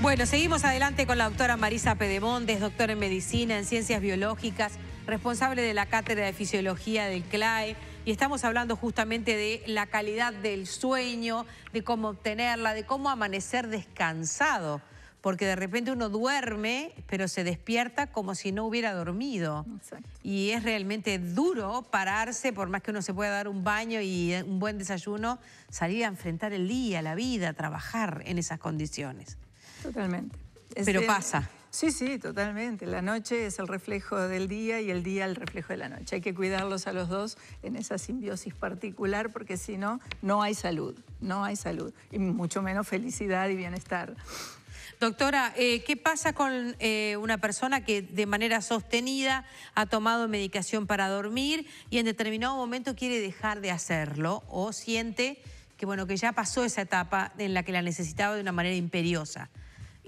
Bueno, seguimos adelante con la doctora Marisa es doctora en Medicina, en Ciencias Biológicas, responsable de la Cátedra de Fisiología del CLAE, y estamos hablando justamente de la calidad del sueño, de cómo obtenerla, de cómo amanecer descansado, porque de repente uno duerme, pero se despierta como si no hubiera dormido. Y es realmente duro pararse, por más que uno se pueda dar un baño y un buen desayuno, salir a enfrentar el día, la vida, trabajar en esas condiciones. Totalmente. Pero pasa. Sí, sí, totalmente. La noche es el reflejo del día y el día el reflejo de la noche. Hay que cuidarlos a los dos en esa simbiosis particular porque si no, no hay salud, no hay salud y mucho menos felicidad y bienestar. Doctora, eh, ¿qué pasa con eh, una persona que de manera sostenida ha tomado medicación para dormir y en determinado momento quiere dejar de hacerlo o siente que, bueno, que ya pasó esa etapa en la que la necesitaba de una manera imperiosa?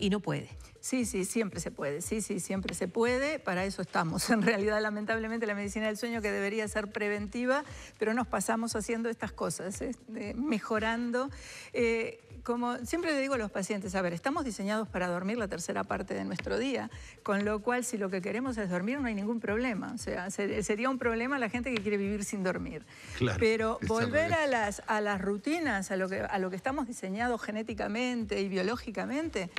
y no puede. Sí, sí, siempre se puede, sí, sí, siempre se puede, para eso estamos. En realidad, lamentablemente, la medicina del sueño que debería ser preventiva, pero nos pasamos haciendo estas cosas, ¿eh? mejorando. Eh, como siempre le digo a los pacientes, a ver, estamos diseñados para dormir la tercera parte de nuestro día, con lo cual si lo que queremos es dormir no hay ningún problema. O sea, sería un problema la gente que quiere vivir sin dormir. Claro, Pero volver a las, a las rutinas, a lo, que, a lo que estamos diseñados genéticamente y biológicamente,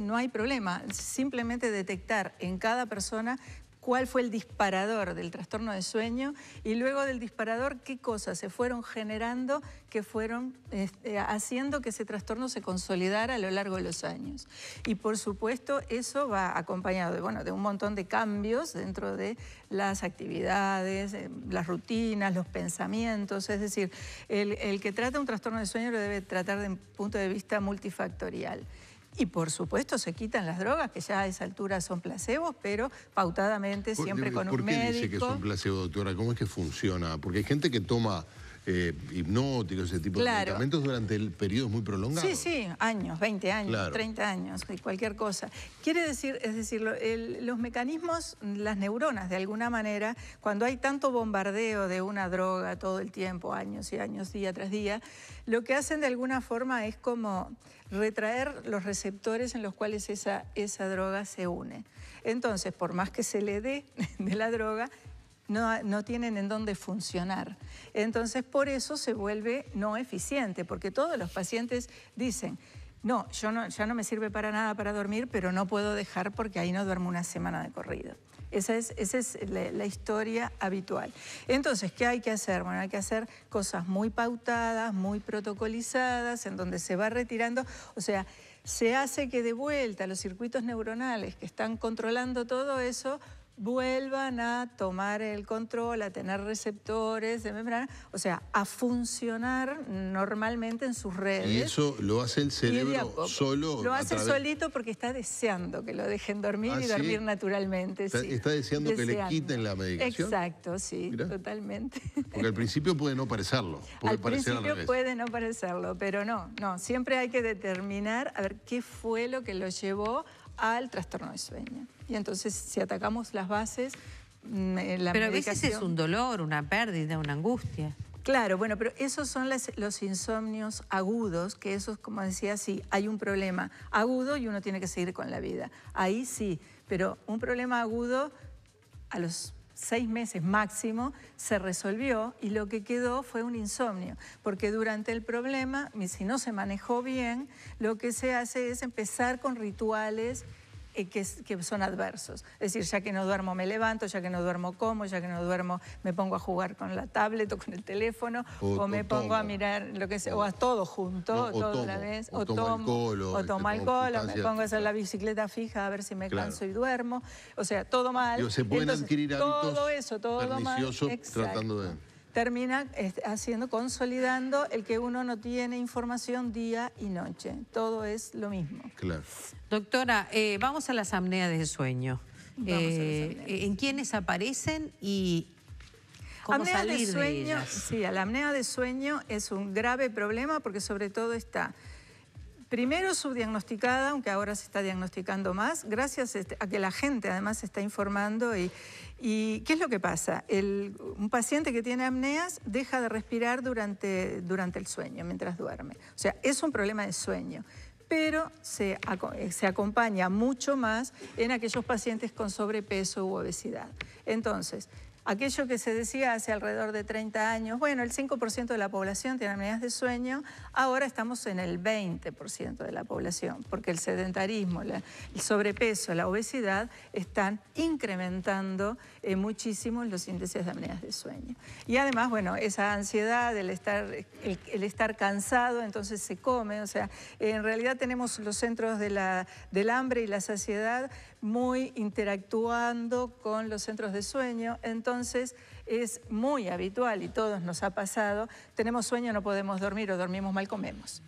no hay problema, simplemente detectar en cada persona cuál fue el disparador del trastorno de sueño y luego del disparador qué cosas se fueron generando que fueron este, haciendo que ese trastorno se consolidara a lo largo de los años. Y por supuesto eso va acompañado de, un montón de cambios dentro de las actividades, eh, las rutinas, los pensamientos. Es decir, el, que trata un trastorno de sueño lo debe tratar de un punto de vista multifactorial. Y por supuesto se quitan las drogas, que ya a esa altura son placebos, pero pautadamente, siempre con un médico. ¿Por qué dice que es un doctora? ¿Cómo es que funciona? Porque hay gente que toma eh, hipnóticos, ese tipo de medicamentos durante el periodo muy prolongado. Sí, sí, años, 20 años, 30 años, cualquier cosa. Quiere decir, es decir, los mecanismos, las neuronas de alguna manera, cuando hay tanto bombardeo de una droga todo el tiempo, años y años, día tras día, lo que hacen de alguna forma es como retraer los receptores en los cuales esa, esa droga se une. Entonces, por más que se le dé de la droga, no, tienen en dónde funcionar. Entonces, por eso se vuelve no eficiente, porque todos los pacientes dicen, no, yo no, ya no me sirve para nada para dormir, pero no puedo dejar porque ahí no duermo una semana de corrido. Esa es, la, la, historia habitual. Entonces, ¿qué hay que hacer? Bueno, hay que hacer cosas muy pautadas, muy protocolizadas, en donde se va retirando, o sea, se hace que de vuelta los circuitos neuronales que están controlando todo eso vuelvan a tomar el control, a tener receptores de membrana, o sea, a funcionar normalmente en sus redes. Y eso lo hace el cerebro solo. Lo hace solito porque está deseando que lo dejen dormir ah, y dormir naturalmente. Está, deseando, que le quiten la medicación. Exacto, sí, totalmente. Porque al principio puede no parecerlo. al principio puede no parecerlo, pero no, no. Siempre hay que determinar a ver qué fue lo que lo llevó al trastorno de sueño. Y entonces si atacamos las bases, mm, eh, la Pero a veces es un dolor, una pérdida, una angustia. Claro, bueno, pero esos son los insomnios agudos, que eso, como decía, sí, hay un problema agudo y uno tiene que seguir con la vida. Ahí sí, pero un problema agudo a los seis meses máximo, se resolvió y lo que quedó fue un insomnio, porque durante el problema, si no se manejó bien, lo que se hace es empezar con rituales eh, que, son adversos. Es decir, ya que no duermo me levanto, ya que no duermo como, ya que no duermo me pongo a jugar con la tablet o con el teléfono, o, me pongo a mirar lo que sea, o, a todo junto, o tomo, la vez, o, este, tomo, alcohol, o, me pongo a hacer la bicicleta fija a ver si me canso y duermo. O sea, todo mal. se pueden adquirir todo eso, todo mal. tratando de termina haciendo, consolidando el que uno no tiene información día y noche. Todo es lo mismo. Doctora, eh, vamos a las amneas de sueño. Eh, eh, ¿En quiénes aparecen y cómo salir de, sueño, Sí, la apnea de sueño es un grave problema porque sobre todo está Primero subdiagnosticada, aunque ahora se está diagnosticando más, gracias este, a que la gente además se está informando. Y, qué es lo que pasa? un paciente que tiene apneas deja de respirar durante, durante el sueño, mientras duerme. O sea, es un problema de sueño pero se, se, acompaña mucho más en aquellos pacientes con sobrepeso u obesidad. Entonces, aquello que se decía hace alrededor de 30 años, bueno, el 5% de la población tiene amenazas de sueño, ahora estamos en el 20% de la población, porque el sedentarismo, el sobrepeso, la obesidad están incrementando eh, muchísimo los índices de amenazas de sueño. Y además, bueno, esa ansiedad, el estar, estar cansado, entonces se come, o sea, en realidad tenemos los centros de la, del hambre y la saciedad muy interactuando con los centros de sueño, entonces entonces es muy habitual y todos nos ha pasado, tenemos sueño, no podemos dormir o dormimos mal, comemos.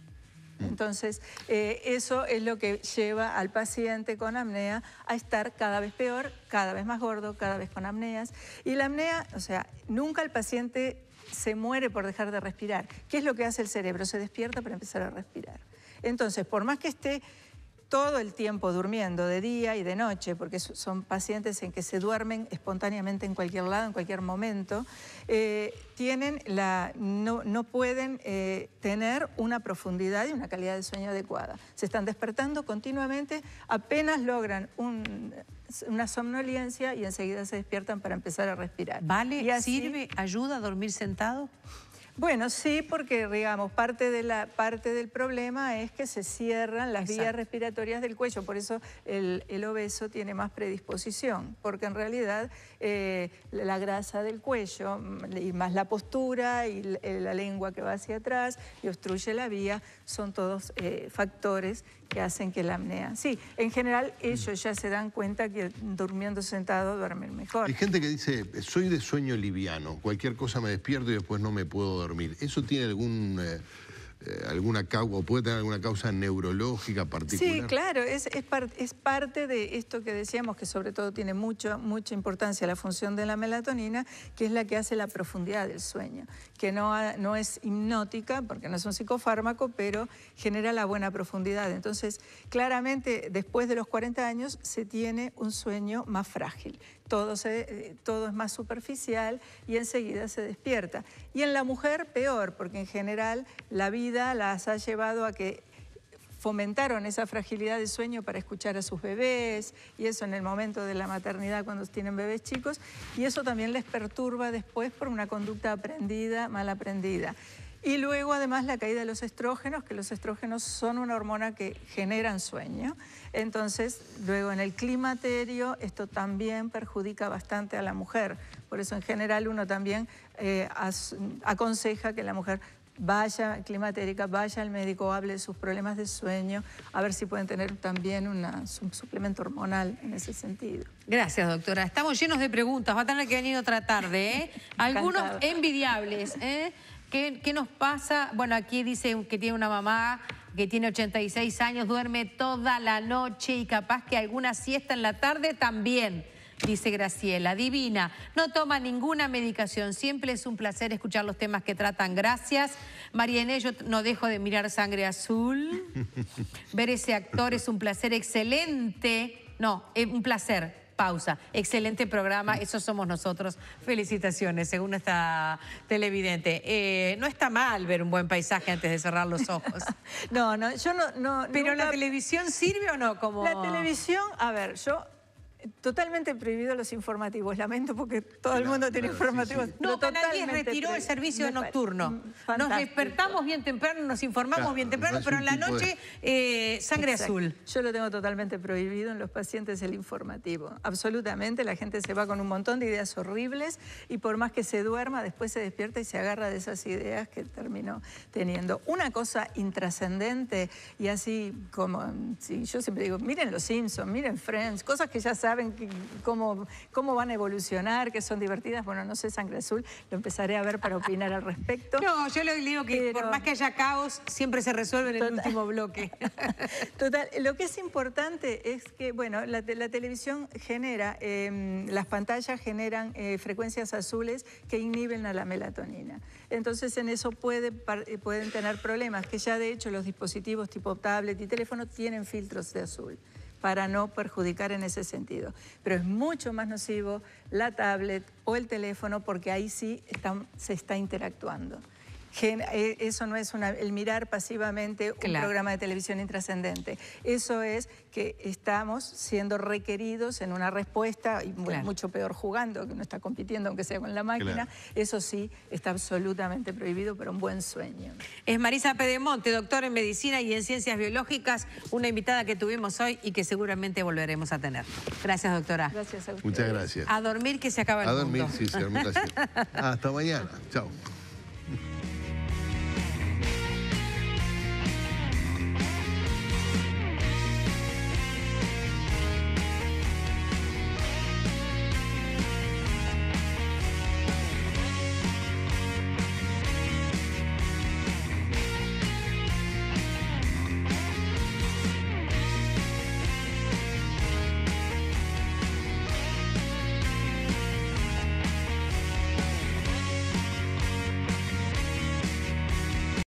Mm. Entonces, eh, eso es lo que lleva al paciente con apnea a estar cada vez peor, cada vez más gordo, cada vez con apneas. Y la apnea, o sea, nunca el paciente se muere por dejar de respirar. ¿Qué es lo que hace el cerebro? Se despierta para empezar a respirar. Entonces, por más que esté todo el tiempo durmiendo, de día y de noche, porque son pacientes en que se duermen espontáneamente en cualquier lado, en cualquier momento, eh, tienen la, no, no pueden eh, tener una profundidad y una calidad de sueño adecuada. Se están despertando continuamente, apenas logran una somnolencia y enseguida se despiertan para empezar a respirar. ¿Vale? ¿Sirve? ¿Ayuda a dormir sentado? Bueno, sí, porque digamos, parte, de la, parte del problema es que se cierran las vías respiratorias del cuello, por eso el, obeso tiene más predisposición, porque en realidad eh, la grasa del cuello mm, y más la postura y eh, la, lengua que va hacia atrás y obstruye la vía son todos eh, factores que hacen que la apnea. Sí, en general ellos ya se dan cuenta que durmiendo sentado duermen mejor. Hay gente que dice, soy de sueño liviano, cualquier cosa me despierto y después no me puedo dormir. ¿Eso tiene algún... Eh, eh, alguna causa, o puede tener alguna causa neurológica particular. Sí, claro, es, es, parte de esto que decíamos, que sobre todo tiene mucha importancia la función de la melatonina, que es la que hace la profundidad del sueño, que no, no es hipnótica, porque no es un psicofármaco, pero genera la buena profundidad. Entonces, claramente, después de los 40 años se tiene un sueño más frágil eh, todo, es más superficial y enseguida se despierta. Y en la mujer peor, porque en general la vida las ha llevado a que fomentaron esa fragilidad de sueño para escuchar a sus bebés y eso en el momento de la maternidad cuando tienen bebés chicos y eso también les perturba después por una conducta aprendida, mal aprendida. Y luego además la caída de los estrógenos, que los estrógenos son una hormona que generan sueño. Entonces, luego en el climaterio esto también perjudica bastante a la mujer. Por eso en general uno también eh, aconseja que la mujer vaya climatérica, vaya al médico, hable de sus problemas de sueño, a ver si pueden tener también un suplemento hormonal en ese sentido. Gracias, doctora. Estamos llenos de preguntas, va a tener que venir otra tarde, ¿eh? Algunos envidiables, ¿eh? ¿Qué, nos pasa? Bueno, aquí dice que tiene una mamá que tiene 86 años, duerme toda la noche y capaz que alguna siesta en la tarde también, dice Graciela. Divina, no toma ninguna medicación, siempre es un placer escuchar los temas que tratan. Gracias. María en yo no dejo de mirar Sangre Azul. Ver ese actor es un placer excelente. No, es un placer pausa. Excelente programa, eso somos nosotros. Felicitaciones, según esta televidente. Eh, no está mal ver un buen paisaje antes de cerrar los ojos. no, no, yo no... Pero la televisión sirve o no como... La televisión, a ver, yo Totalmente prohibido los informativos, lamento porque todo el mundo tiene informativos. No, nadie retiró el servicio nocturno. Nos despertamos bien temprano, nos informamos bien temprano, pero en la noche eh, sangre azul. Yo lo tengo totalmente prohibido en los pacientes el informativo. Absolutamente, la gente se va con un montón de ideas horribles y por más que se duerma, después se despierta y se agarra de esas ideas que terminó teniendo. Una cosa intrascendente y así como, mm, si yo siempre digo, miren Los Simpsons, miren Friends, cosas que ya saben saben cómo, cómo van a evolucionar, que son divertidas. Bueno, no sé Sangre Azul, lo empezaré a ver para opinar al respecto. No, yo le digo que por más que haya caos, siempre se resuelve en el último bloque. Total, lo que es importante es que, bueno, la, televisión genera, em, las pantallas generan eh, frecuencias azules que inhiben a la melatonina. Entonces en eso puede, eh, pueden tener problemas, que ya de hecho los dispositivos tipo tablet y teléfono tienen filtros de azul para no perjudicar en ese sentido. Pero es mucho más nocivo la tablet o el teléfono porque ahí sí se está interactuando. Eh, eso no es el mirar pasivamente un programa de televisión intrascendente. Eso es que estamos siendo requeridos en una respuesta, y mucho peor jugando, que no está compitiendo aunque sea con la máquina. Eso sí, está absolutamente prohibido, pero un buen sueño. Es Marisa Pedemonte, doctora en Medicina y en Ciencias Biológicas, una invitada que tuvimos hoy y que seguramente volveremos a tener. Gracias, doctora. Gracias a Muchas gracias. A dormir que se acaba el A dormir, sí, señor. Hasta mañana. Chao.